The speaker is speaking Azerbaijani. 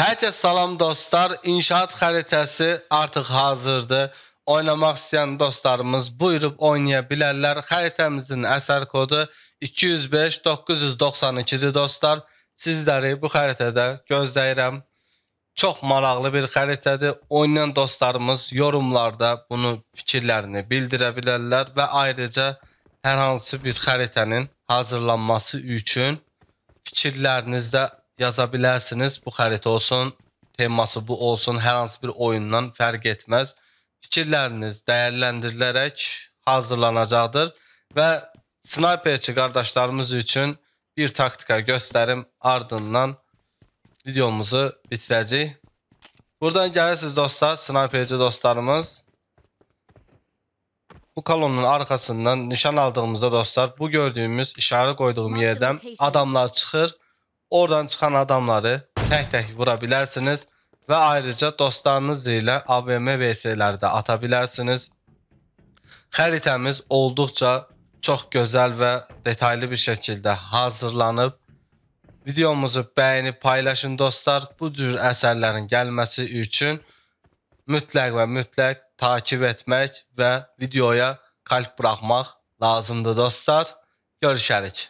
Hər kəs salam dostlar. İnşaat xəritəsi artıq hazırdır. Oynamaq istəyən dostlarımız buyurub oynaya bilərlər. Xəritəmizin əsər kodu 205 992-dir dostlar. Sizləri bu xəritədə gözləyirəm. Çox maraqlı bir xəritədir. Oynayan dostlarımız yorumlarda bunu fikirlərini bildirə bilərlər və ayrıca hər hansı bir xəritənin hazırlanması üçün fikirlərinizdə yazabilirsiniz. Bu harita olsun, teması bu olsun, her hansı bir oyundan fark etmez. Fikirleriniz değerlendirilerek hazırlanacaqdır və snayperçi qardaşlarımız üçün bir taktika gösterim ardından videomuzu bitirəcəyik. Buradan gəlirsiniz dostlar, sniperçi dostlarımız. Bu kolonun arkasından nişan aldığımızda dostlar bu gördüğümüz işarı koyduğum yerden adamlar çıxır Oradan çıxan adamları tək-tək vura bilərsiniz və ayrıca dostlarınız ilə AVM VS-lərdə ata bilərsiniz. Xəritəmiz olduqca çox gözəl və detaylı bir şəkildə hazırlanıb. Videomuzu bəyənib paylaşın dostlar. Bu cür əsərlərin gəlməsi üçün mütləq və mütləq takip etmək və videoya kalp buraxmaq lazımdır dostlar. Görüşərik.